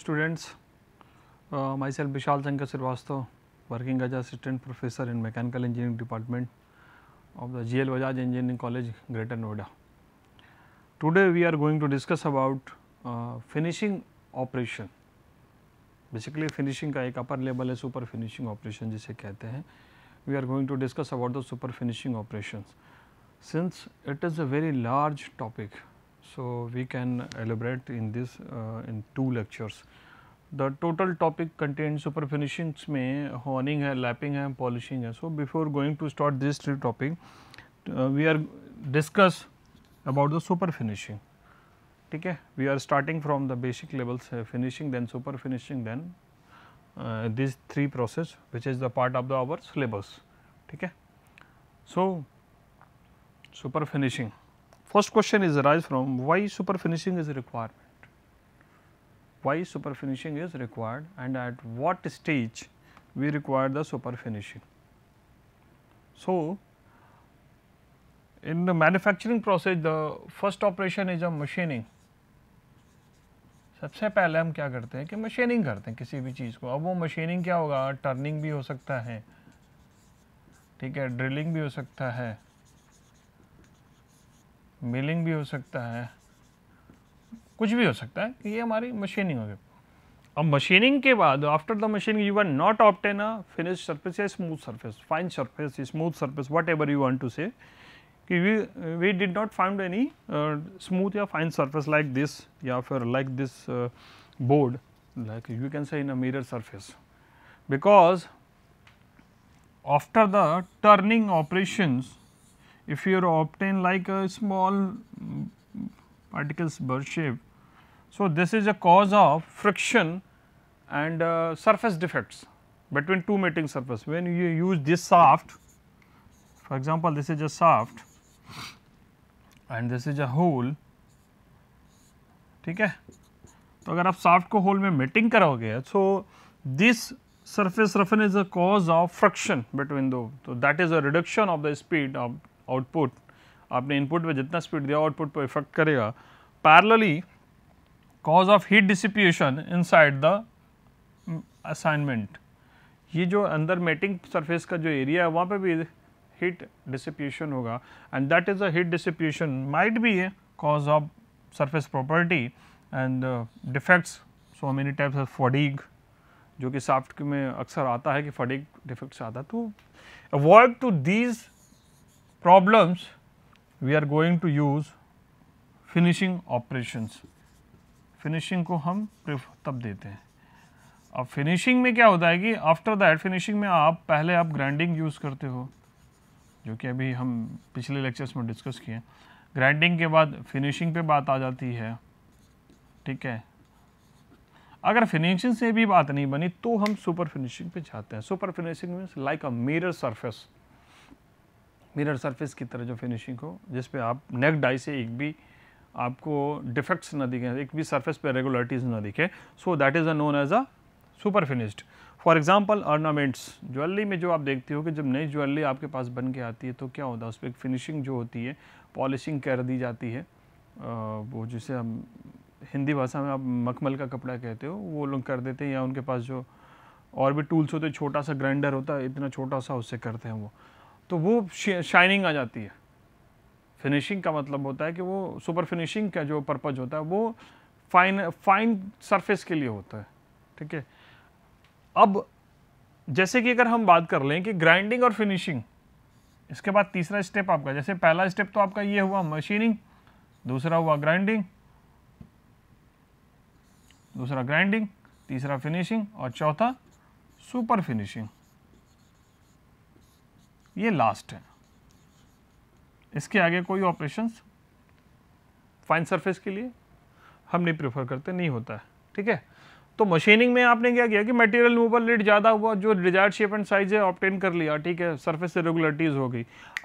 students, uh, myself Vishal Shankar Srivastav, working as assistant professor in mechanical engineering department of the GL Bajaj Engineering College, Greater Noida. Today we are going to discuss about uh, finishing operation. Basically finishing का एक upper level है super finishing operation जिसे कहते हैं. We are going to discuss about the super finishing operations. Since it is a very large topic, So, we can elaborate in this uh, in two lectures. The total topic contains super finishings honing lapping polishing. So, before going to start this topic, uh, we are discuss about the super finishing. Okay? We are starting from the basic levels uh, finishing, then super finishing, then uh, these three process which is the part of the our syllabus. Okay? So, super finishing. First question is arise from why super finishing is a requirement, why super finishing is required and at what stage we require the super finishing. So, in the manufacturing process the first operation is a machining. सबसे पहले हम क्या करते हैं कि machining करते हैं किसी भी चीज़ को अब वो मशीनिंग क्या होगा टर्निंग भी हो सकता है ठीक है ड्रिलिंग भी हो सकता है मिलिंग भी हो सकता है कुछ भी हो सकता है ये हमारी मशीनिंग हो गई अब मशीनिंग के बाद after the machining you are not obtain a finish surface या smooth surface fine surface smooth surface whatever you want to say कि we we did not find any smooth या fine surface like this या फिर like this board like you can say in a mirror surface because after the turning operations if you obtain like a small mm, particles burr shape. So, this is a cause of friction and uh, surface defects between two mating surface. When you use this shaft, for example, this is a shaft and this is a hole, ठीक है तो अगर आप soft को whole में mating कराओगे so this surface roughness is a cause of friction between the so that is a reduction of the speed of output आपने input पे जितना स्पीड दिया आउटपुट पे इफेक्ट करेगा parallelly cause of heat dissipation inside the assignment ये जो अंदर mating surface का जो एरिया है वहाँ पे भी हीट डिसिप्यूशन होगा and that is a heat dissipation might be है cause of surface property and defects so many types of of uh, जो कि साफ्ट में अक्सर आता है कि फटिक डिफेक्ट्स आता है तो avoid to these problems we are going to use finishing operations. Finishing को हम तब देते हैं अब फिनिशिंग में क्या होता है कि आफ्टर दैट फिनिशिंग में आप पहले आप ग्राइंडिंग यूज़ करते हो जो कि अभी हम पिछले लेक्चर्स में डिस्कस किए ग्राइंडिंग के बाद फिनिशिंग पे बात आ जाती है ठीक है अगर फिनिशिंग से भी बात नहीं बनी तो हम सुपर फिनिशिंग पे जाते हैं super finishing means like a mirror surface mirror surface की तरह जो फिनिशिंग हो जिस पे आप नेक डाई से एक भी आपको डिफेक्ट्स ना दिखे एक भी सरफेस पे रेगुलरिटीज़ ना दिखे so that is a known as a super finished for example ornaments jewellery में जो आप देखते हो कि जब नई ज्वेलरी आपके पास बन के आती है तो क्या होता है उस पर एक फिनिशिंग जो होती है पॉलिशिंग कर दी जाती है वो जिसे हम हिंदी भाषा में आप मखमल का कपड़ा कहते हो वो लोग कर देते हैं या उनके पास जो और भी टूल्स होते हैं छोटा सा ग्राइंडर होता है इतना छोटा सा उससे करते हैं वो तो वो शाइनिंग आ जाती है फिनिशिंग का मतलब होता है कि वो सुपर फिनिशिंग का जो पर्पज होता है वो फाइन फाइन सरफेस के लिए होता है ठीक है अब जैसे कि अगर हम बात कर लें कि ग्राइंडिंग और फिनिशिंग इसके बाद तीसरा स्टेप आपका जैसे पहला स्टेप तो आपका ये हुआ मशीनिंग दूसरा हुआ ग्राइंडिंग दूसरा ग्राइंडिंग तीसरा फिनिशिंग और चौथा सुपर फिनिशिंग ये लास्ट है इसके आगे कोई ऑपरेशंस फाइन सरफेस के लिए हम नहीं प्रेफर करते नहीं होता है ठीक है तो मशीनिंग में आपने क्या किया कि मटेरियल मूवल रेट ज़्यादा हुआ जो डिजायर्ड शेप एंड साइज है ऑप्टेन कर लिया ठीक है सरफेस इरेगुलरिटीज़ हो गई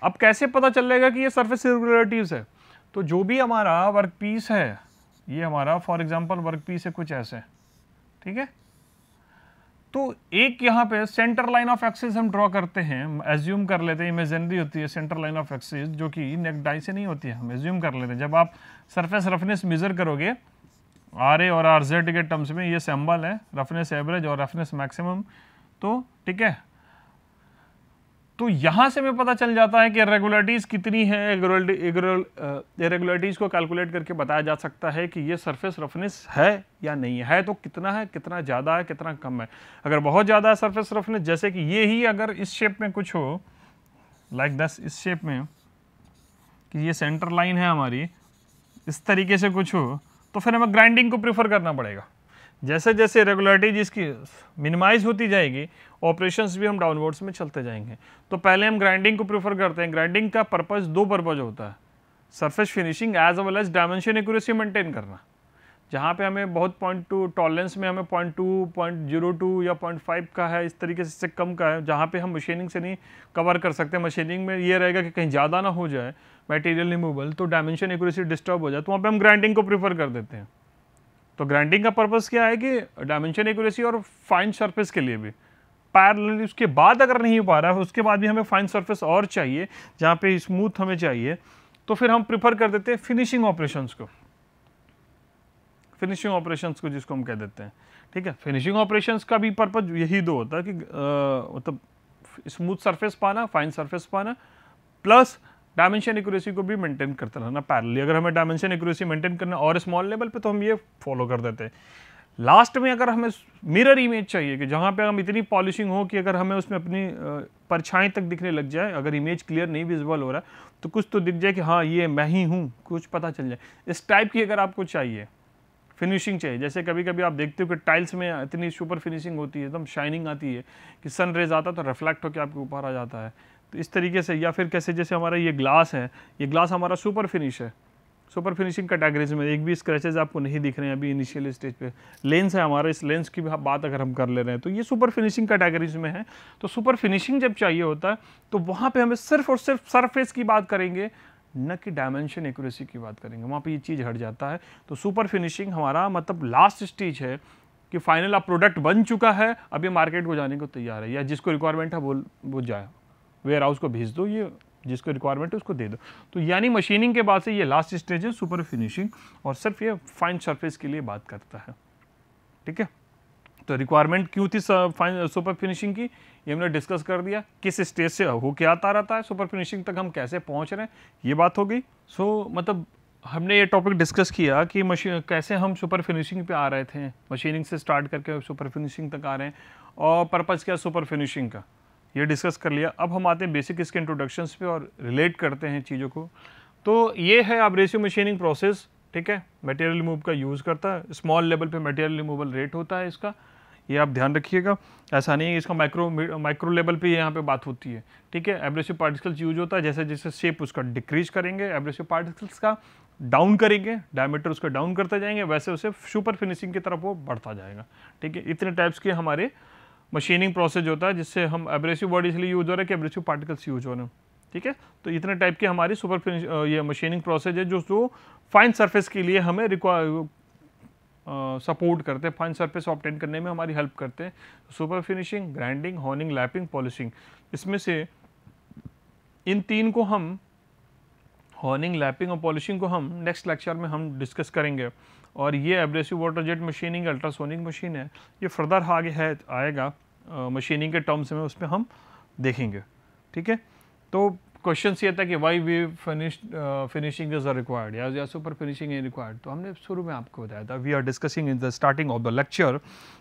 अब कैसे पता चलेगा कि ये सरफेस इरेगुलरिटीज़ है तो जो भी हमारा वर्क पीस है ये हमारा फॉर एग्जांपल वर्क पीस है कुछ ऐसे ठीक है तो एक यहाँ पे सेंटर लाइन ऑफ एक्सिस हम ड्रॉ करते हैं एज्यूम कर लेते हैं इमेजनरी होती है सेंटर लाइन ऑफ एक्सिस जो कि नेक डाई से नहीं होती है हम एज्यूम कर लेते हैं जब आप सरफेस रफनेस मेजर करोगे आर ए और आर जेड के टर्म्स में ये सैम्बल है रफनेस एवरेज और रफनेस मैक्सिमम तो ठीक है तो यहाँ से मैं पता चल जाता है कि इरेगुलरिटीज़ कितनी है इरेगुलरिटीज़ को कैलकुलेट करके बताया जा सकता है कि ये सरफेस रफनेस है या नहीं है तो कितना है कितना ज़्यादा है कितना कम है अगर बहुत ज़्यादा है सरफेस रफनेस जैसे कि ये ही अगर इस शेप में कुछ हो लाइक दस इस शेप में कि ये सेंटर लाइन है हमारी इस तरीके से कुछ हो तो फिर हमें ग्राइंडिंग को प्रीफर करना पड़ेगा जैसे जैसे रेगुलरिटीज जिसकी मिनिमाइज होती जाएगी ऑपरेशंस भी हम डाउनवर्ड्स में चलते जाएंगे तो पहले हम ग्राइंडिंग को प्रीफर करते हैं ग्राइंडिंग का पर्पज़ दो पर्पज़ होता है surface finishing as well as dimension accuracy maintain करना जहाँ पे हमें बहुत पॉइंट टू टॉलरेंस में हमें point two point zero two या पॉइंट फाइव का है इस तरीके से इससे कम का है जहाँ पे हम मशीनिंग से नहीं कवर कर सकते मशीनिंग में ये रहेगा कि कहीं ज़्यादा ना हो जाए मटेरियल रिमूवल तो डायमेंशन एक्यूरेसी डिस्टर्ब हो जाए तो वहाँ पे हम ग्राइंडिंग को प्रीफर कर देते हैं तो ग्राइंडिंग का पर्पज़ क्या है कि डायमेंशन एक्यूरेसी और फाइन सर्फेस के लिए भी पैरल उसके बाद अगर नहीं हो पा रहा है उसके बाद भी हमें फाइन सर्फेस और चाहिए जहाँ पे स्मूथ हमें चाहिए तो फिर हम प्रिफर कर देते हैं फिनिशिंग ऑपरेशंस को फिनिशिंग ऑपरेशंस को जिसको हम कह देते हैं ठीक है फिनिशिंग ऑपरेशंस का भी पर्पज यही दो होता है कि मतलब स्मूथ सरफेस पाना फाइन सरफेस पाना प्लस डायमेंशन एक्यूरेसी को भी मेंटेन करता रहना पैरली अगर हमें डायमेंशन एक्यूरेसी मेंटेन करना और स्मॉल लेवल पे तो हम ये फॉलो कर देते हैं लास्ट में अगर हमें मिरर इमेज चाहिए कि जहाँ पे हम इतनी पॉलिशिंग हो कि अगर हमें उसमें अपनी परछाई तक दिखने लग जाए अगर इमेज क्लियर नहीं विजिबल हो रहा है तो कुछ तो दिख जाए कि हाँ ये मैं ही हूँ कुछ पता चल जाए इस टाइप की अगर आपको चाहिए फिनिशिंग चाहिए जैसे कभी कभी आप देखते हो कि टाइल्स में इतनी सुपर फिनिशिंग होती है एकदम शाइनिंग आती है कि सन रेज आता है तो रिफ्लेक्ट होकर आपके ऊपर आ जाता है तो इस तरीके से या फिर कैसे जैसे हमारा ये ग्लास है ये ग्लास हमारा सुपर फिनिश है सुपर फिनिशिंग कैटेगरीज में एक भी स्क्रैचेज आपको नहीं दिख रहे हैं अभी इनिशियल स्टेज पे लेंस है हमारा इस लेंस की भी बात अगर हम कर ले रहे हैं तो ये सुपर फिनिशिंग कैटेगरीज में है तो सुपर फिनिशिंग जब चाहिए होता है तो वहाँ पे हमें सिर्फ और सिर्फ सरफेस की बात करेंगे न कि डायमेंशन एक्यूरेसी की बात करेंगे वहाँ पर ये चीज़ हट जाता है तो सुपर फिनिशिंग हमारा मतलब लास्ट स्टेज है कि फाइनल आप प्रोडक्ट बन चुका है अभी मार्केट को जाने को तैयार है या जिसको रिक्वायरमेंट है वो वो जाए वेयर हाउस को भेज दो ये जिसको रिक्वायरमेंट है उसको दे दो तो यानी मशीनिंग के बाद से ये लास्ट स्टेज है सुपर फिनिशिंग और सिर्फ ये फाइन सरफेस के लिए बात करता है ठीक है तो रिक्वायरमेंट क्यों थी फाइन सुपर फिनिशिंग की ये हमने डिस्कस कर दिया किस स्टेज से हो क्या आता रहता है सुपर फिनिशिंग तक हम कैसे पहुँच रहे हैं ये बात हो गई सो so, मतलब हमने ये टॉपिक डिस्कस किया कि मशीन कैसे हम सुपर फिनिशिंग पे आ रहे थे मशीनिंग से स्टार्ट करके सुपर फिनिशिंग तक आ रहे हैं और पर्पज़ क्या सुपर फिनिशिंग का ये डिस्कस कर लिया अब हम आते हैं बेसिक इसके इंट्रोडक्शंस पे और रिलेट करते हैं चीज़ों को तो ये है आप रेशियो मशीनिंग प्रोसेस ठीक है मटेरियल रिमूव का यूज़ करता है स्मॉल लेवल पे मटेरियल रिमूवल रेट होता है इसका ये आप ध्यान रखिएगा ऐसा नहीं है इसका माइक्रो माइक्रो लेवल पे यहाँ पे बात होती है ठीक है एब्रेसिव पार्टिकल्स यूज होता है जैसे जैसे शेप उसका डिक्रीज करेंगे एब्रेसिव पार्टिकल्स का डाउन करेंगे डायमीटर उसका डाउन करते जाएंगे वैसे उसे सुपर फिनिशिंग की तरफ वो बढ़ता जाएगा ठीक है इतने टाइप्स के हमारे मशीनिंग प्रोसेस होता है जिससे हम एब्रेसिव बॉडी इसलिए यूज़ हो रहा है कि एब्रेसिव पार्टिकल्स यूज हो रहे हैं ठीक है तो इतने टाइप की हमारी सुपर फिनिश ये मशीनिंग प्रोसेस है जो जो फाइन सरफेस के लिए हमें रिक्वा सपोर्ट करते हैं फाइन सरफेस ऑप्टेन करने में हमारी हेल्प करते हैं super finishing grinding honing lapping polishing इसमें से इन तीन को हम हॉर्निंग लैपिंग और पॉलिशिंग को हम नेक्स्ट लेक्चर में हम डिस्कस करेंगे और ये abrasive water jet machining ultrasonic machine है ये फर्दर आगे है आएगा मशीनिंग के टर्म्स में उसमें हम देखेंगे ठीक है तो क्वेश्चन ये था कि why we finish finishing is are required या सुपर फिनिशिंग इज रिक्वायर्ड तो हमने शुरू में आपको बताया था we are discussing in the starting of the lecture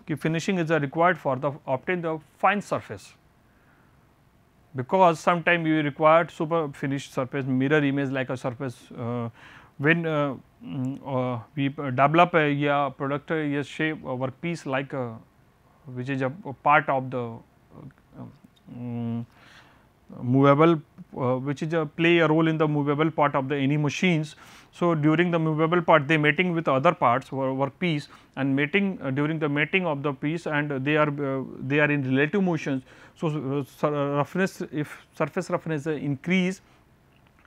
कि finishing is are required for the obtain the fine surface because sometimes you require super finished surface mirror image like a surface uh, when uh, mm, uh, we uh, develop a yeah, product a uh, shape a uh, workpiece like a, which is a, a part of the um, movable uh, which is a play a role in the movable part of the any machines. So, during the movable part they mating with other parts or work piece and mating uh, during the mating of the piece and they are uh, they are in relative motions. So, uh, uh, roughness if surface roughness increase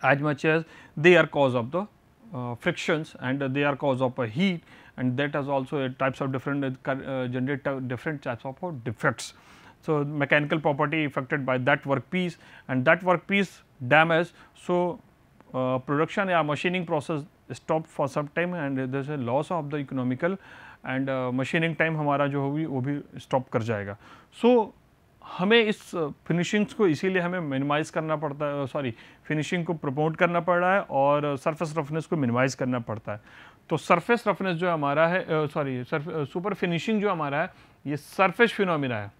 as much as they are cause of the uh, frictions and they are cause of a heat and that has also types of different generate different types of defects. So, mechanical property affected by that work piece and that work piece damaged. So, uh, production or machining process stopped for some time and there is a loss of the economical and uh, machining time hamara jo hogi wo bhi stop kar jayega so, हमें इस finishings को इसीलिए हमें minimise करना पड़ता है sorry finishing को promote करना पड़ रहा है और सरफेस रफनेस को मिनिमाइज़ करना पड़ता है तो सरफेस रफनेस जो हमारा है सॉरी सुपर फिनिशिंग जो हमारा है ये सरफेस फिनोमिना है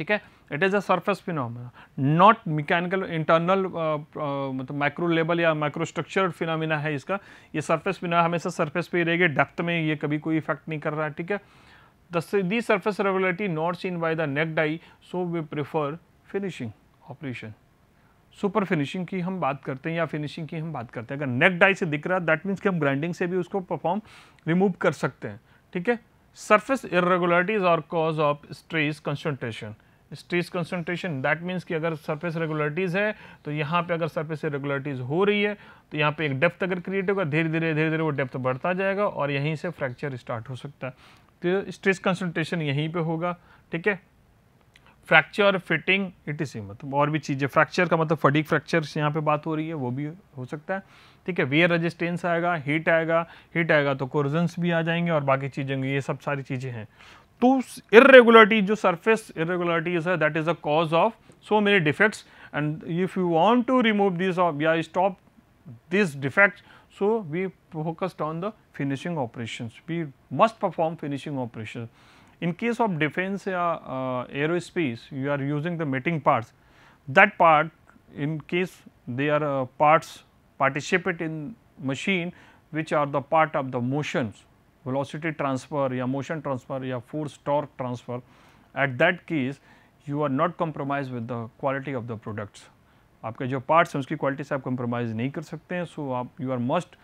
ठीक है it is a surface phenomena not mechanical internal मतलब माइक्रो लेवल या माइक्रो स्ट्रक्चर फिनोमिना है इसका ये सरफेस फिनोमिना हमेशा सरफेस पे ही रहेगी डेप्थ में ये कभी कोई इफेक्ट नहीं कर रहा है ठीक है the surface regularity not seen by the naked eye so we prefer finishing operation super finishing की हम बात करते हैं या फिनिशिंग की हम बात करते हैं अगर नेक डाई से दिख रहा है दैट मीन्स कि हम ग्राइंडिंग से भी उसको परफॉर्म रिमूव कर सकते हैं ठीक है सर्फेस इरेगुलरिटीज और cause of stress concentration stress concentration that means कि अगर सरफेस रेगुलरिटीज़ है तो यहाँ पे अगर सरफेस रेगुलरिटीज़ हो रही है तो यहाँ पे एक डेप्थ अगर क्रिएट होगा धीरे धीरे धीरे धीरे वो डेप्थ बढ़ता जाएगा और यहीं से फ्रैक्चर स्टार्ट हो सकता है तो स्ट्रेस कंसनट्रेशन यहीं पर होगा ठीक है फ्रैक्चर फिटिंग इट इज मतलब और भी चीज़ें फ्रैक्चर का मतलब फटिक फ्रैक्चर यहाँ पे बात हो रही है वो भी हो सकता है ठीक है वेयर रजिस्टेंस आएगा हीट आएगा हीट आएगा तो कोर्जन्स भी आ जाएंगे और बाकी चीज़ें ये सब सारी चीज़ें हैं टू इरेगुलरिटी जो सरफेस इरेगुलरिटीज है that is a cause of so many defects and if you want to remove this या stop this defect so we focused on the finishing operation we must perform finishing operation in case of defence या space you are using the mating parts that part in case they are parts participate in machine which are the part of the motions velocity transfer या motion transfer या force torque transfer at that case you are not compromised with the quality of the products. आपके जो parts हैं उसकी quality से आप compromise नहीं कर सकते हैं so आप you are must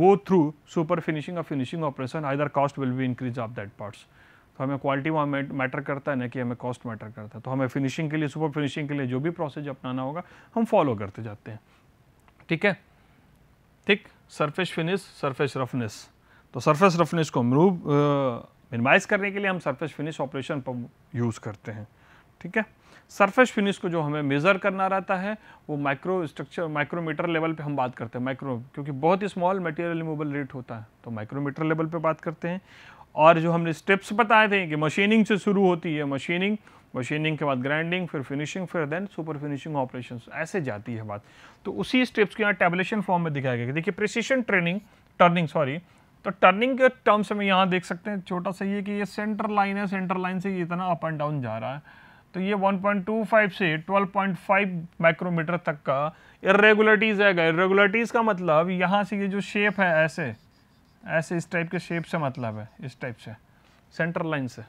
go through super finishing or finishing operation either cost will be increase of that parts. तो हमें क्वालिटी वहाँ मैटर करता है ना कि हमें कॉस्ट मैटर करता है तो हमें फिनिशिंग के लिए सुपर फिनिशिंग के लिए जो भी प्रोसेस अपनाना होगा हम फॉलो करते जाते हैं ठीक है ठीक सरफेस फिनिश सरफेस रफनेस तो सरफेस रफनेस को मूव मिनिमाइज करने के लिए हम सरफेस फिनिश ऑपरेशन पर यूज़ करते हैं ठीक है सरफेस फिनिश को जो हमें मेज़र करना रहता है वो माइक्रो स्ट्रक्चर माइक्रोमीटर लेवल पे हम बात करते हैं माइक्रो क्योंकि बहुत ही स्मॉल मटेरियल रिमूवल रेट होता है तो माइक्रोमीटर लेवल पे बात करते हैं और जो हमने स्टेप्स बताए थे कि मशीनिंग से शुरू होती है मशीनिंग मशीनिंग के बाद ग्राइंडिंग फिर फिनिशिंग फिर देन सुपर फिनिशिंग ऑपरेशन ऐसे जाती है बात तो उसी स्टेप्स को यहाँ टेबलेशन फॉर्म में दिखाया गया देखिए प्रिसिशन ट्रेनिंग टर्निंग सॉरी तो टर्निंग के टर्म्स में यहाँ देख सकते हैं छोटा सा ये कि ये सेंटर लाइन है सेंटर लाइन से ये इतना अप एंड डाउन जा रहा है तो ये 1.25 से 12.5 माइक्रोमीटर तक का इरेगुलरिटीज़ आएगा इरेगुलरिटीज़ का मतलब यहाँ से ये जो शेप है ऐसे ऐसे इस टाइप के शेप से मतलब है इस टाइप से सेंटर लाइन से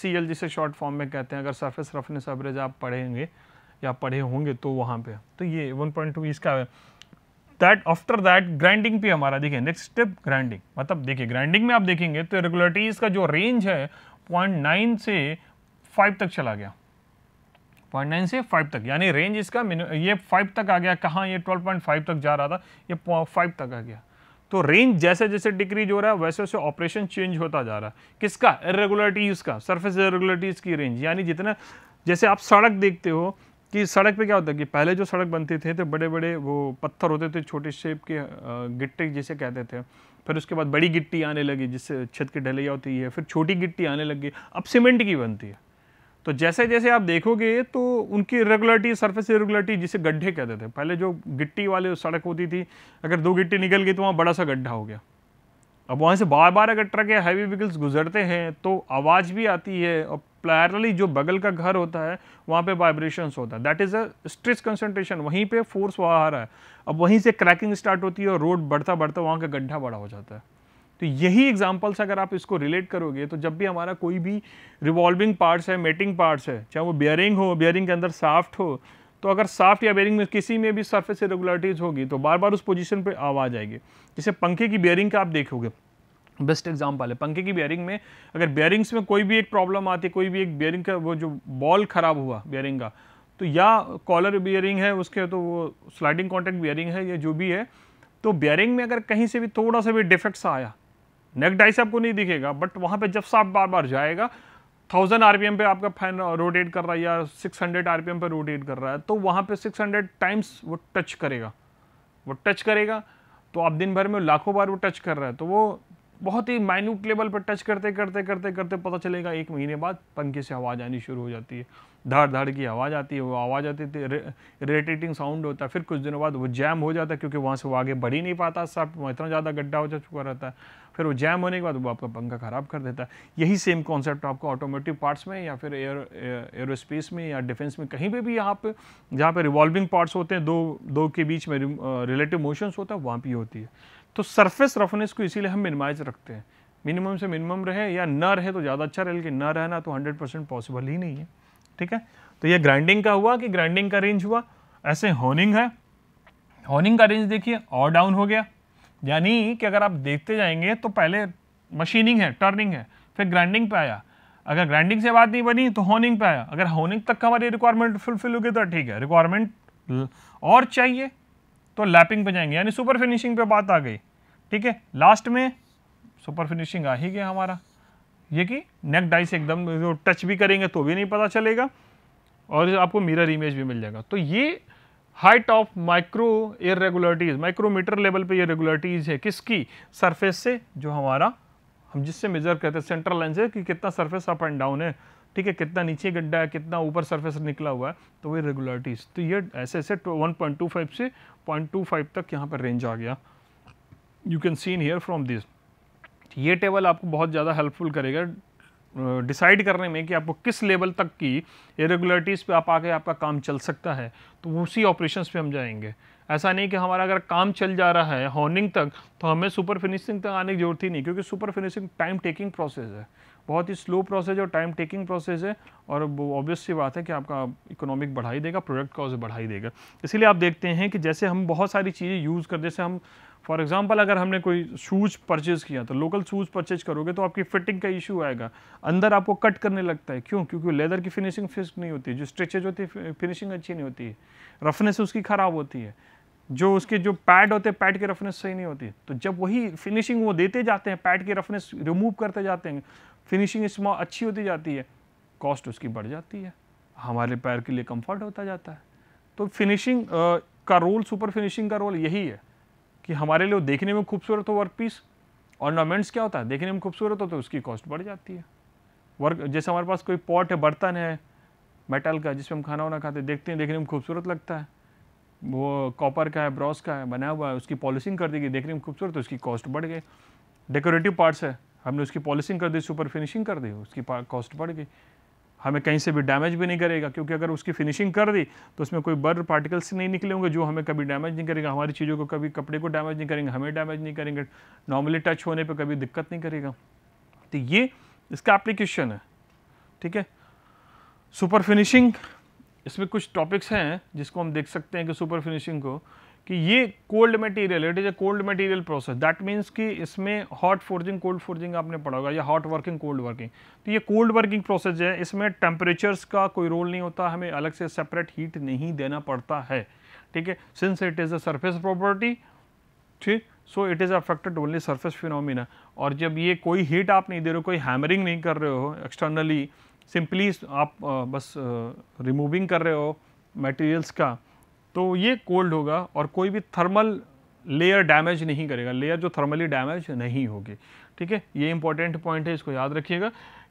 सी एल जिसे शॉर्ट फॉर्म में कहते हैं अगर सर्फेस रफनेस एवरेज आप पढ़ेंगे या पढ़े होंगे तो वहाँ पे तो ये 1.2 इसका है दैट आफ्टर दैट ग्राइंडिंग पे हमारा देखिए नेक्स्ट स्टेप ग्राइंडिंग मतलब देखिए ग्राइंडिंग में आप देखेंगे तो रेगुलेटरीज का जो रेंज है पॉइंट से फाइव तक चला गया पॉइंट नाइन से फाइव तक यानी रेंज इसका ये फाइव तक आ गया कहाँ ये ट्वेल्व पॉइंट फाइव तक जा रहा था ये फाइव तक आ गया तो रेंज जैसे जैसे डिक्रीज हो रहा है वैसे वैसे ऑपरेशन चेंज होता जा रहा है किसका इरेगुलरिटीज़ का सरफेस इरेगुलरिटीज़ की रेंज यानी जितना जैसे आप सड़क देखते हो कि सड़क पे क्या होता है कि पहले जो सड़क बनती थी तो बड़े बड़े वो पत्थर होते थे छोटे शेप के गिट्टे जिसे कहते थे फिर उसके बाद बड़ी गिट्टी आने लगी जिससे छत की ढलैया होती है फिर छोटी गिट्टी आने लगी अब सीमेंट की बनती है तो जैसे जैसे आप देखोगे तो उनकी इरेगुलरिटी सरफेस इरेगुलरिटी जिसे गड्ढे कहते थे पहले जो गिट्टी वाले सड़क होती थी अगर दो गिट्टी निकल गई तो वहाँ बड़ा सा गड्ढा हो गया अब वहाँ से बार बार अगर ट्रक या हैवी व्हीकल्स गुजरते हैं तो आवाज़ भी आती है और प्लैरली जो बगल का घर होता है वहाँ पे वाइब्रेशंस होता है that is a stress concentration वहीं पे फोर्स वहाँ आ रहा है अब वहीं से क्रैकिंग स्टार्ट होती है और रोड बढ़ता बढ़ता वहाँ का गड्ढा बड़ा हो जाता है तो यही एग्जाम्पल्स अगर आप इसको रिलेट करोगे तो जब भी हमारा कोई भी रिवॉल्विंग पार्ट्स है मेटिंग पार्ट्स है चाहे वो बियरिंग हो बियरिंग के अंदर साफ्ट हो तो अगर साफ्ट या बेयरिंग में किसी में भी सरफेस इरेगुलरिटीज होगी तो बार बार उस पोजीशन पे आवाज़ आएगी जैसे पंखे की बेयरिंग का आप देखोगे बेस्ट एग्जाम्पल है पंखे की बेयरिंग में अगर बेयरिंग्स में कोई भी एक प्रॉब्लम आती है कोई भी एक बेयरिंग का वो जो बॉल ख़राब हुआ बेयरिंग का तो या कॉलर बियरिंग है उसके तो वो स्लाइडिंग कॉन्टेक्ट बियरिंग है या जो भी है तो बियरिंग में अगर कहीं से भी थोड़ा सा भी डिफेक्ट आया नेक डाइस आपको नहीं दिखेगा बट वहाँ पे जब साफ बार बार जाएगा थाउजेंड आरपीएम पे आपका फैन रोटेट कर रहा है या सिक्स हंड्रेड आरपीएम पे रोटेट कर रहा है तो वहाँ पे सिक्स हंड्रेड टाइम्स वो टच करेगा वो टच करेगा तो आप दिन भर में लाखों बार वो टच कर रहा है तो वो बहुत ही माइन्यूट लेवल पर टच करते करते करते करते पता चलेगा एक महीने बाद पंखे से आवाज़ आनी शुरू हो जाती है धड़ धड़ की आवाज़ आती है वो आवाज़ आती थी रेटेटिंग साउंड होता है फिर कुछ दिनों बाद वो जैम हो जाता है क्योंकि वहाँ से वो आगे बढ़ ही नहीं पाता सब इतना ज़्यादा गड्ढा हो जा चुका रहता है फिर वो जैम होने के बाद वो आपका पंखा ख़राब कर देता है यही सेम कॉन्सेप्ट आपको ऑटोमेटिव पार्ट्स में या फिर एयर एयरोस्पेस में या डिफेंस में कहीं पर भी यहाँ पर जहाँ पर रिवॉल्विंग पार्ट्स होते हैं दो दो के बीच में रिलेटिव मोशंस होता है वहाँ पर होती है तो सरफेस रफनेस को इसीलिए हम मिनिमाइज रखते हैं मिनिमम से मिनिमम रहे या न रहे तो ज़्यादा अच्छा रहे लेकिन न रहना तो हंड्रेड परसेंट पॉसिबल ही नहीं है ठीक है तो ये ग्राइंडिंग का हुआ कि ग्राइंडिंग का रेंज हुआ ऐसे हॉर्निंग है हॉर्निंग का रेंज देखिए और डाउन हो गया यानी कि अगर आप देखते जाएंगे तो पहले मशीनिंग है टर्निंग है फिर ग्राइंडिंग पे आया अगर ग्राइंडिंग से बात नहीं बनी तो हॉर्निंग पे आया अगर हॉर्निंग तक हमारी रिक्वायरमेंट फुलफिल हो गई तो ठीक है रिक्वायरमेंट और चाहिए तो लैपिंग पे जाएंगे यानी सुपर फिनिशिंग पे बात आ गई ठीक है लास्ट में सुपर फिनिशिंग आ ही गया हमारा ये कि नेक डाई से एकदम जो टच भी करेंगे तो भी नहीं पता चलेगा और आपको मिरर इमेज भी मिल जाएगा तो ये height of micro irregularities micrometre level पे ये रेगुलरिटीज़ है किसकी सरफेस से जो हमारा हम जिससे मेजर करते हैं सेंट्रल लाइन से कि कितना सरफेस अप एंड डाउन है ठीक है कितना नीचे गड्ढा है कितना ऊपर सरफेस निकला हुआ है तो वही रेगुलरिटीज़ तो ये ऐसे ऐसे वन पॉइंट टू फाइव से पॉइंट टू फाइव तक यहाँ पर रेंज आ गया you can seen here from this ये टेबल आपको बहुत ज़्यादा हेल्पफुल करेगा डिसाइड करने में कि आपको किस लेवल तक की इरेगुलरिटीज़ पे आप आगे आपका काम चल सकता है तो उसी ऑपरेशंस पे हम जाएंगे ऐसा नहीं कि हमारा अगर काम चल जा रहा है हॉर्निंग तक तो हमें सुपर फिनिशिंग तक आने की जरूरत ही नहीं क्योंकि super finishing time taking process है बहुत ही स्लो प्रोसेस है और टाइम टेकिंग प्रोसेस है और ऑब्वियस सी बात है कि आपका इकोनॉमिक बढ़ाई देगा प्रोडक्ट कॉज बढ़ाई देगा इसीलिए आप देखते हैं कि जैसे हम बहुत सारी चीज़ें यूज़ कर जैसे हम फॉर एग्ज़ाम्पल अगर हमने कोई शूज़ परचेज़ किया तो लोकल शूज़ परचेज करोगे तो आपकी फिटिंग का इशू आएगा अंदर आपको कट करने लगता है क्यों क्योंकि लेदर की फिनिशिंग फिस्क नहीं होती जो स्ट्रेचेज होती है फिनिशिंग अच्छी नहीं होती है रफनेस उसकी ख़राब होती है जो उसके जो पैड होते हैं पैड की रफनेस सही नहीं होती तो जब वही फिनिशिंग वो देते जाते हैं पैड की रफनेस रिमूव करते जाते हैं फिनिशिंग इसमें अच्छी होती जाती है कॉस्ट उसकी बढ़ जाती है हमारे पैर के लिए कंफर्ट होता जाता है तो फिनिशिंग आ, का रोल सुपर फिनिशिंग का रोल यही है कि हमारे लिए देखने में खूबसूरत हो वर्क पीस ऑर्नामेंट्स क्या होता है देखने में खूबसूरत हो तो उसकी कॉस्ट बढ़ जाती है वर्क जैसे हमारे पास कोई पॉट है बर्तन है मेटल का जिसमें हम खाना वाना खाते देखते हैं देखने में खूबसूरत लगता है वो कॉपर का है ब्रॉस का है बना हुआ है उसकी पॉलिशिंग कर देगी देखने में खूबसूरत तो उसकी कॉस्ट बढ़ गई डेकोरेटिव पार्ट्स है हमने उसकी पॉलिशिंग कर दी सुपर फिनिशिंग कर दी उसकी कॉस्ट बढ़ गई हमें कहीं से भी डैमेज भी नहीं करेगा क्योंकि अगर उसकी फिनिशिंग कर दी तो उसमें कोई बर्ड पार्टिकल्स नहीं निकले होंगे जो हमें कभी डैमेज नहीं करेगा हमारी चीज़ों को कभी कपड़े को डैमेज नहीं करेंगे हमें डैमेज नहीं करेंगे नॉर्मली टच होने पर कभी दिक्कत नहीं करेगा तो ये इसका एप्लीकेशन है ठीक है सुपर फिनिशिंग इसमें कुछ टॉपिक्स हैं जिसको हम देख सकते हैं कि सुपर फिनिशिंग को कि ये cold material it is a cold material process that means कि इसमें हॉट फोर्जिंग कोल्ड फोर्जिंग आपने पढ़ा होगा या हॉट वर्किंग कोल्ड वर्किंग तो ये कोल्ड वर्किंग प्रोसेस है इसमें टेम्परेचर्स का कोई रोल नहीं होता हमें अलग से सेपरेट हीट नहीं देना पड़ता है ठीक है since it is a surface property ठीक so it is affected only surface phenomena और जब ये कोई हीट आप नहीं दे रहे हो कोई हैमरिंग नहीं कर रहे हो एक्सटर्नली सिंपली आप आ, बस रिमूविंग कर रहे हो मटेरियल्स का तो ये कोल्ड होगा और कोई भी थर्मल लेयर डैमेज नहीं करेगा लेयर जो थर्मली डैमेज नहीं होगी ठीक है ये इंपॉर्टेंट पॉइंट है इसको याद रखिएगा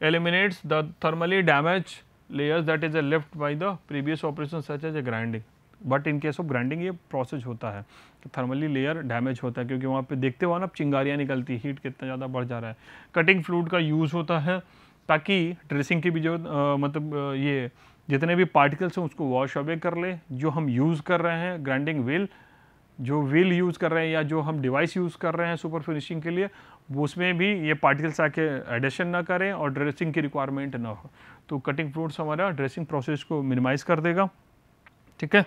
eliminates the thermally damage layers that is a left by the previous operation such as a grinding but in case of grinding ये प्रोसेस होता है कि थर्मली लेयर डैमेज होता है क्योंकि वहाँ पे देखते हुए ना चिंगारियाँ निकलती हीट कितना ज़्यादा बढ़ जा रहा है कटिंग फ्लूड का यूज़ होता है ताकि ड्रेसिंग की भी जो आ, मतलब आ, ये जितने भी पार्टिकल्स हैं उसको वॉश अवे कर ले जो हम यूज़ कर रहे हैं ग्राइंडिंग व्हील जो व्हील यूज़ कर रहे हैं या जो हम डिवाइस यूज़ कर रहे हैं सुपर फिनिशिंग के लिए उसमें भी ये पार्टिकल्स आके एडिशन ना करें और ड्रेसिंग की रिक्वायरमेंट ना हो तो कटिंग फ्रूट्स हमारा ड्रेसिंग प्रोसेस को मिनिमाइज़ कर देगा ठीक है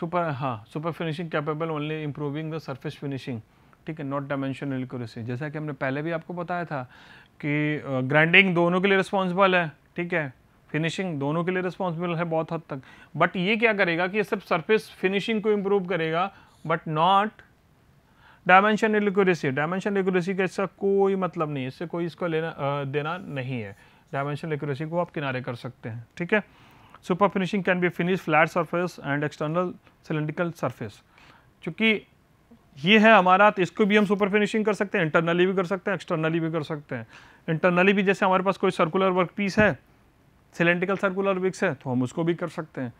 सुपर हाँ super finishing capable only improving the surface finishing ठीक है नॉट डायमेंशनल एक्यूरेसी जैसा कि हमने पहले भी आपको बताया था कि ग्राइंडिंग दोनों के लिए रिस्पॉन्सिबल है ठीक है फिनिशिंग दोनों के लिए रिस्पॉन्सिबल है बहुत हद तक बट ये क्या करेगा कि ये सिर्फ सर्फेस फिनिशिंग को इम्प्रूव करेगा but not dimension accuracy dimension accuracy का इसका कोई मतलब नहीं है इससे कोई इसको लेना देना नहीं है डायमेंशन एक्यूरेसी को आप किनारे कर सकते हैं ठीक है super finishing can be finish flat surface and external cylindrical surface चूँकि ये है हमारा तो इसको भी हम सुपर फिनिशिंग कर सकते हैं इंटरनली भी कर सकते हैं एक्सटर्नली भी कर सकते हैं इंटरनली भी जैसे हमारे पास कोई सर्कुलर वर्क पीस है सिलेंड्रिकल सर्कुलर विक्स है तो हम उसको भी कर सकते हैं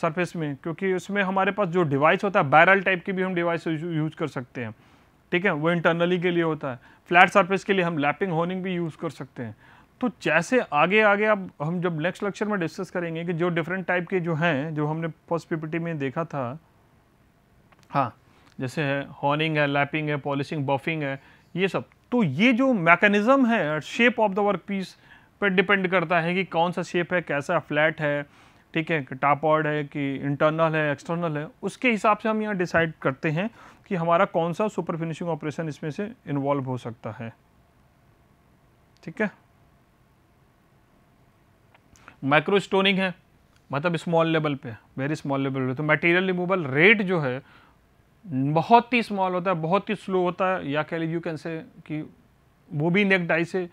सरफेस में क्योंकि उसमें हमारे पास जो डिवाइस होता है बैरल टाइप की भी हम डिवाइस यूज कर सकते हैं ठीक है वो इंटरनली के लिए होता है फ्लैट सरफेस के लिए हम लैपिंग होनिंग भी यूज़ कर सकते हैं तो जैसे आगे आगे अब हम जब नेक्स्ट लेक्चर में डिस्कस करेंगे कि जो डिफरेंट टाइप के जो हैं जो हमने फर्स्ट पीपीटी में देखा था हाँ जैसे है हॉर्निंग है लैपिंग है पॉलिशिंग बफिंग है ये सब तो ये जो मैकेनिज़्म है shape of the work piece पर डिपेंड करता है कि कौन सा शेप है कैसा फ्लैट है ठीक है ऑर्ड है कि इंटरनल है एक्सटर्नल है उसके हिसाब से हम यहाँ डिसाइड करते हैं कि हमारा कौन सा सुपर फिनिशिंग ऑपरेशन इसमें से इन्वॉल्व हो सकता है ठीक है माइक्रो स्टोनिंग है मतलब स्मॉल लेवल पे वेरी स्मॉल लेवल पे तो मटेरियल रिमूवल रेट जो है बहुत ही स्मॉल होता है बहुत ही स्लो होता है या कह लीजिए यू कैन से कि वो भी नेक डाई से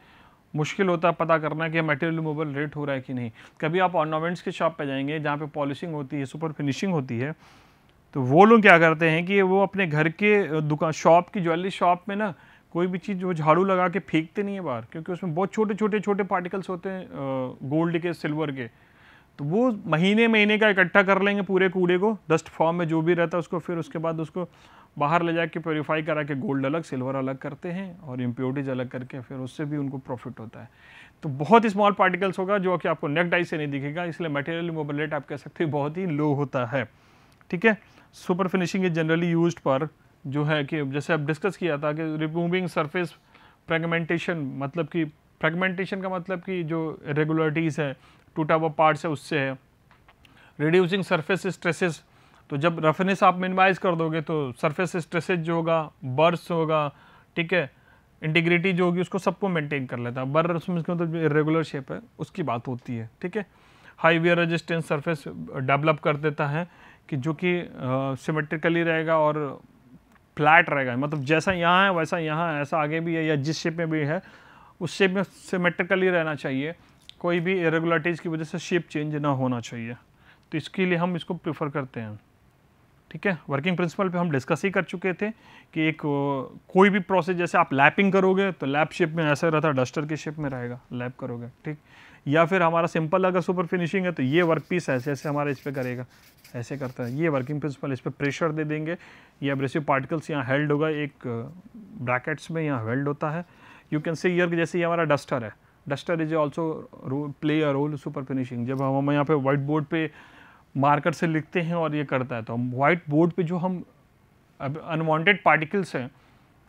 मुश्किल होता है पता करना कि मटेरियल रिमूवल रेट हो रहा है कि नहीं कभी आप ऑर्नामेंट्स के शॉप पे जाएंगे जहाँ पे पॉलिशिंग होती है सुपर फिनिशिंग होती है तो वो लोग क्या करते हैं कि वो अपने घर के दुकान शॉप की ज्वेलरी शॉप में ना कोई भी चीज़ वो झाड़ू लगा के फेंकते नहीं है बाहर क्योंकि उसमें बहुत छोटे छोटे छोटे पार्टिकल्स होते हैं गोल्ड के सिल्वर के तो वो महीने महीने का इकट्ठा कर लेंगे पूरे कूड़े को डस्ट फॉर्म में जो भी रहता है उसको फिर उसके बाद उसको बाहर ले जाके प्योरीफाई करा के गोल्ड अलग सिल्वर अलग करते हैं और इम्प्योरिटीज अलग करके फिर उससे भी उनको प्रॉफिट होता है तो बहुत स्मॉल पार्टिकल्स होगा जो कि आपको नेक डाई से नहीं दिखेगा इसलिए मटेरियल मोबिलेट आप कह सकते हैं बहुत ही लो होता है ठीक है super finishing is generally use पर जो है कि जैसे आप डिस्कस किया था कि रिमूविंग सरफेस फ्रेगमेंटेशन मतलब कि फ्रेगमेंटेशन का मतलब कि जो रेगुलरिटीज़ है टूटा हुआ पार्ट्स है उससे है रिड्यूसिंग सरफेस स्ट्रेसेस तो जब रफनेस आप मिनिमाइज़ कर दोगे तो सरफेस स्ट्रेसेज जो होगा बर्स होगा ठीक है इंटीग्रिटी जो होगी उसको सबको मेंटेन कर लेता है बर्स उसमें मतलब तो रेगुलर शेप है उसकी बात होती है ठीक है high wear resistance surface develop कर देता है कि जो कि सिमेट्रिकली रहेगा और फ्लैट रहेगा मतलब जैसा यहाँ है वैसा यहाँ है ऐसा आगे भी है या जिस शेप में भी है उस शेप में सिमेट्रिकली रहना चाहिए कोई भी इरेगुलरिटीज़ की वजह से शेप चेंज ना होना चाहिए तो इसके लिए हम इसको प्रेफर करते हैं ठीक है वर्किंग प्रिंसिपल पे हम डिस्कस ही कर चुके थे कि एक कोई भी प्रोसेस जैसे आप लैपिंग करोगे तो लैप शेप में ऐसा रहता है डस्टर के शेप में रहेगा लैप करोगे ठीक या फिर हमारा सिंपल अगर सुपर फिनिशिंग है तो ये वर्क पीस ऐसे ऐसे हमारा इस पर करेगा ऐसे करता है ये वर्किंग प्रिंसिपल इस पर प्रेशर दे देंगे ये एब्रेसिव पार्टिकल्स यहाँ हेल्ड होगा एक ब्रैकेट्स में यहाँ हेल्ड होता है यू कैन से यर्क जैसे ये हमारा डस्टर है duster is also play a role super finishing जब हम हम यहाँ पे वाइट बोर्ड पे मार्कर से लिखते हैं और ये करता है तो हम वाइट बोर्ड पे जो हम अनवांटेड पार्टिकल्स हैं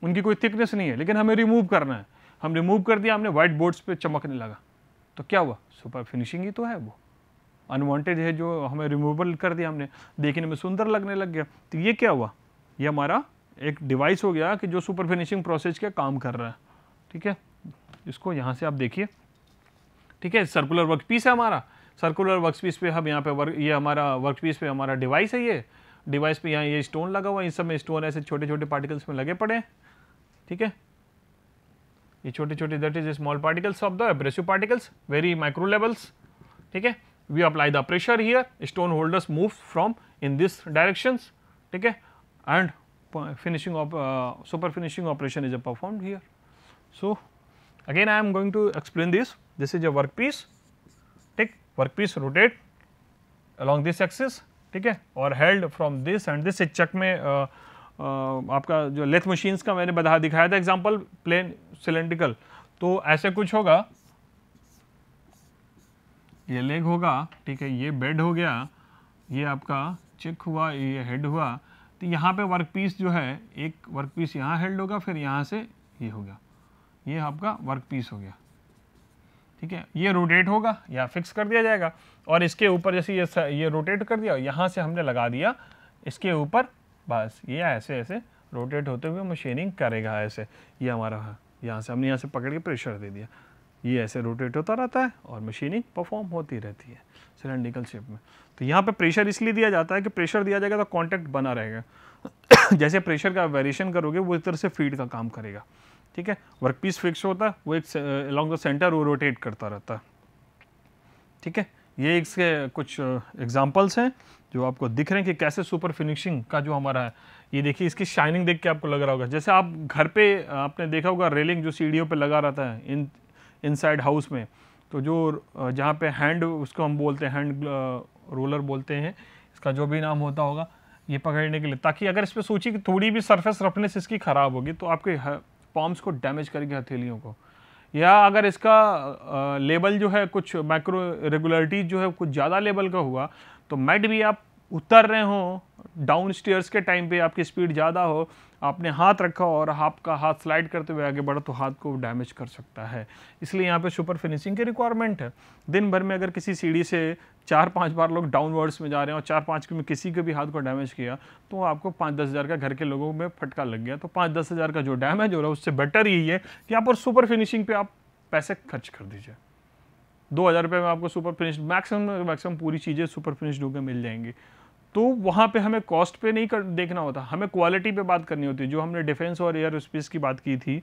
उनकी कोई थिकनेस नहीं है लेकिन हमें रिमूव करना है हम रिमूव कर दिया हमने वाइट बोर्ड्स पे चमकने लगा तो क्या हुआ सुपर फिनिशिंग ही तो है वो अनवांटेड है जो हमें रिमूवल कर दिया हमने देखने में सुंदर लगने लग गया तो ये क्या हुआ ये हमारा एक डिवाइस हो गया कि जो सुपर फिनिशिंग प्रोसेस का काम कर रहा है ठीक है इसको यहाँ से आप देखिए ठीक है सर्कुलर वर्क पीस है हमारा सर्कुलर वर्क पीस पे हम यहाँ पे वर्क ये हमारा वर्क पीस पे हमारा डिवाइस है ये डिवाइस पे यहाँ ये स्टोन लगा हुआ है इन सब में स्टोन ऐसे छोटे छोटे पार्टिकल्स में लगे पड़े ठीक है ये छोटे छोटे that is small particles of the abrasive particles very micro levels ठीक है we apply the pressure here stone holders move from in this directions ठीक है and finishing of super finishing operation is is here so Again I am going to explain this, this is a workpiece, take workpiece rotate along this axis ठीक है और held from this end this chuck में आ, uh, आ, uh, आपका जो lathe machines का मैंने बधा दिखाया था एग्जांपल प्लेन सिलेंड्रिकल तो ऐसे कुछ होगा ये लेग होगा ठीक है ये बेड हो गया ये आपका चेक हुआ ये हेड हुआ तो यहाँ पे वर्क पीस जो है एक वर्क पीस यहाँ हेल्ड होगा फिर यहाँ से ये यह होगा ये आपका वर्क पीस हो गया ठीक है ये रोटेट होगा या फिक्स कर दिया जाएगा और इसके ऊपर जैसे ये ये रोटेट कर दिया यहाँ से हमने लगा दिया इसके ऊपर बस ये ऐसे ऐसे रोटेट होते हुए मशीनिंग करेगा ऐसे ये हमारा यहाँ से हमने यहाँ से पकड़ के प्रेशर दे दिया ये ऐसे रोटेट होता रहता है और मशीनिंग परफॉर्म होती रहती है सिलेंडिकल शेप में तो यहाँ पे प्रेशर इसलिए दिया जाता है कि प्रेशर दिया जाएगा तो कॉन्टैक्ट बना रहेगा जैसे प्रेशर का वेरिएशन करोगे वो इस तरह से फीड का काम करेगा ठीक है वर्क पीस फिक्स होता है वो एक अलॉन्ग द सेंटर वो रोटेट करता रहता है ठीक है ये इसके कुछ एग्जांपल्स हैं जो आपको दिख रहे हैं कि कैसे सुपर फिनिशिंग का जो हमारा है ये देखिए इसकी शाइनिंग देख के आपको लग रहा होगा जैसे आप घर पे आपने देखा होगा रेलिंग जो सीढ़ियों पे लगा रहता है इन इनसाइड हाउस में तो जो जहाँ पे हैंड उसको हम बोलते हैं हैंड रोलर बोलते हैं इसका जो भी नाम होता होगा ये पकड़ने के लिए ताकि अगर इस पर सोचिए कि थोड़ी भी सर्फेस रफनेस इसकी ख़राब होगी तो आपके पॉम्स को डैमेज करके हथेलियों को या अगर इसका लेवल जो है कुछ माइक्रो रेगुलरिटीज जो है कुछ ज़्यादा लेवल का हुआ तो मैट भी आप उतर रहे हो डाउन स्टेयर्स के टाइम पे आपकी स्पीड ज़्यादा हो आपने हाथ रखा और आपका हाथ स्लाइड करते हुए आगे बढ़ा तो हाथ को डैमेज कर सकता है इसलिए यहाँ पे सुपर फिनिशिंग की रिक्वायरमेंट है दिन भर में अगर किसी सीढ़ी से चार पाँच बार लोग डाउनवर्ड्स में जा रहे हैं और चार पाँच में किसी के भी हाथ को डैमेज किया तो आपको पाँच दस हज़ार का घर के लोगों में फटका लग गया तो पाँच दस हज़ार का जो डैमेज हो रहा है उससे बेटर यही है कि आप और सुपर फिनिशिंग पे आप पैसे खर्च कर दीजिए दो हज़ार रुपये में आपको सुपर फिनिश मैक्सिमम मैक्सिमम पूरी चीज़ें सुपर फिनिश्ड होकर मिल जाएंगी तो वहाँ पे हमें कॉस्ट पे नहीं कर देखना होता हमें क्वालिटी पे बात करनी होती है जो हमने डिफेंस और एयर स्पेस की बात की थी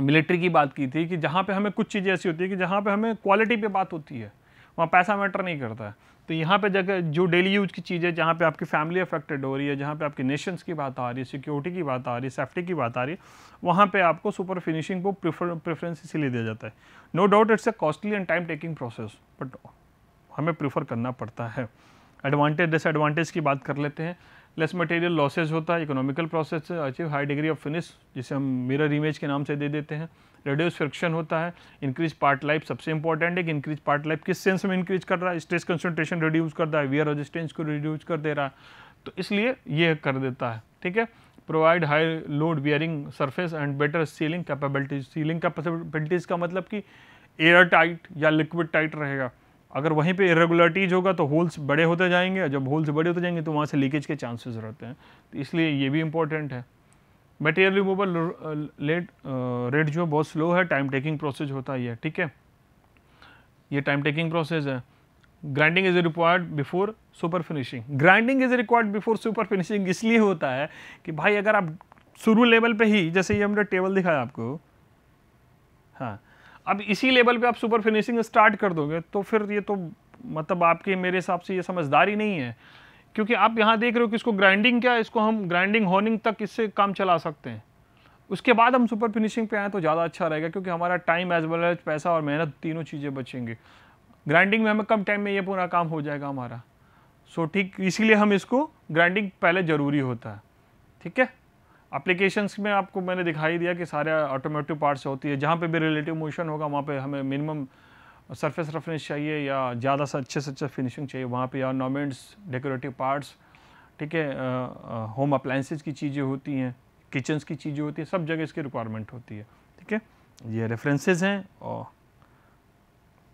मिलिट्री की बात की थी कि जहाँ पे हमें कुछ चीज़ें ऐसी होती है कि जहाँ पे हमें क्वालिटी पे बात होती है वहाँ पैसा मैटर नहीं करता है तो यहाँ पे जगह जो डेली यूज की चीज़ें जहाँ पे आपकी फैमिली अफेक्टेड हो रही है जहाँ पे आपकी नेशंस की बात आ रही है सिक्योरिटी की बात आ रही है सेफ्टी की बात आ रही है वहाँ पे आपको सुपर फिनिशिंग को प्रेफरेंस इसीलिए दिया जाता है no doubt it's a costly and time taking process but हमें प्रीफर करना पड़ता है एडवांटेज डिसएडवांटेज की बात कर लेते हैं लेस मटेरियल लॉसेज होता है इकोनॉमिकल प्रोसेस से achieve high degree of finish जिसे हम मिरर इमेज के नाम से दे देते हैं रिड्यूस फ्रिक्शन होता है इंक्रीज पार्ट लाइफ सबसे इंपॉर्टेंट है कि इंक्रीज पार्ट लाइफ किस सेंस में इंक्रीज कर रहा है स्ट्रेस कंसनट्रेशन रिड्यूस कर रहा है वियर रजिस्टेंस को रिड्यूस कर दे रहा है तो इसलिए ये कर देता है ठीक है provide high load bearing surface and better sealing capabilities sealing capabilities का मतलब कि एयर टाइट या लिक्विड टाइट रहेगा अगर वहीं पे इरेगुलरिटीज होगा तो होल्स बड़े होते जाएंगे जब होल्स बड़े होते जाएंगे तो वहाँ से लीकेज के चांसेस रहते हैं तो इसलिए ये भी इम्पोर्टेंट है मटेरियल रिमूवल लेट रेट जो बहुत स्लो है टाइम टेकिंग प्रोसेस होता ही है ठीक है ये टाइम टेकिंग प्रोसेस है grinding is required before super finishing grinding is required before super finishing इसलिए होता है कि भाई अगर आप शुरू लेवल पे ही जैसे ये हमने टेबल दिखाया आपको हाँ अब इसी लेवल पे आप सुपर फिनिशिंग स्टार्ट कर दोगे तो फिर ये तो मतलब आपके मेरे हिसाब से ये समझदारी नहीं है क्योंकि आप यहाँ देख रहे हो कि इसको ग्राइंडिंग क्या इसको हम ग्राइंडिंग होनिंग तक इससे काम चला सकते हैं उसके बाद हम सुपर फिनिशिंग पे आएँ तो ज़्यादा अच्छा रहेगा क्योंकि हमारा टाइम एज वेल एज पैसा और मेहनत तीनों चीज़ें बचेंगे ग्राइंडिंग में हमें कम टाइम में ये पूरा काम हो जाएगा हमारा सो ठीक इसीलिए हम इसको ग्राइंडिंग पहले ज़रूरी होता है ठीक है अप्लीकेशंस में आपको मैंने दिखाई दिया कि सारे ऑटोमेटिव पार्ट्स होती है जहाँ पे भी रिलेटिव मोशन होगा वहाँ पे हमें मिनिमम सरफेस रफनेस चाहिए या ज़्यादा से अच्छे से अच्छा फिनिशिंग चाहिए वहाँ पे या नॉमेंट्स डेकोरेटिव पार्ट्स ठीक है होम अप्लाइंसिस की चीज़ें होती हैं किचन्स की चीज़ें होती हैं सब जगह इसकी रिक्वायरमेंट होती है ठीक है ये रेफरेंसेज हैं और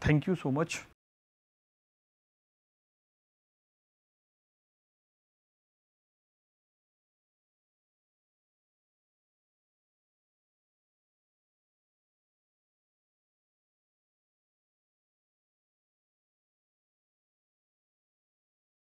थैंक यू सो मच